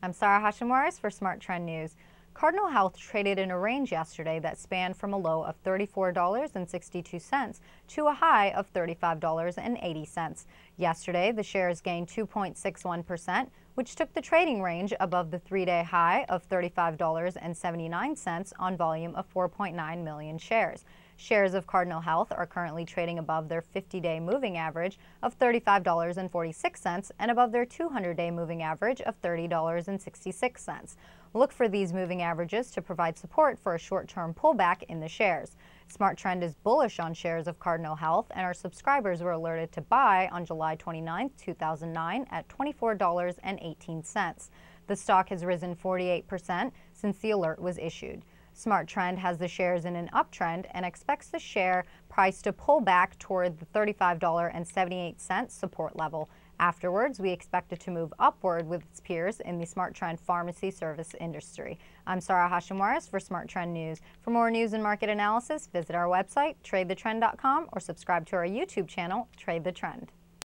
I'm Sarah Hashimwaris for Smart Trend News. Cardinal Health traded in a range yesterday that spanned from a low of $34.62 to a high of $35.80. Yesterday, the shares gained 2.61%, which took the trading range above the three-day high of $35.79 on volume of 4.9 million shares. Shares of Cardinal Health are currently trading above their 50-day moving average of $35.46 and above their 200-day moving average of $30.66. Look for these moving averages to provide support for a short-term pullback in the shares. Smart Trend is bullish on shares of Cardinal Health, and our subscribers were alerted to buy on July 29, 2009, at $24.18. The stock has risen 48% since the alert was issued. Smart Trend has the shares in an uptrend and expects the share price to pull back toward the $35.78 support level. Afterwards, we expect it to move upward with its peers in the Smart Trend pharmacy service industry. I'm Sarah Hashimwaris for Smart Trend News. For more news and market analysis, visit our website, tradethetrend.com, or subscribe to our YouTube channel, Trade the Trend.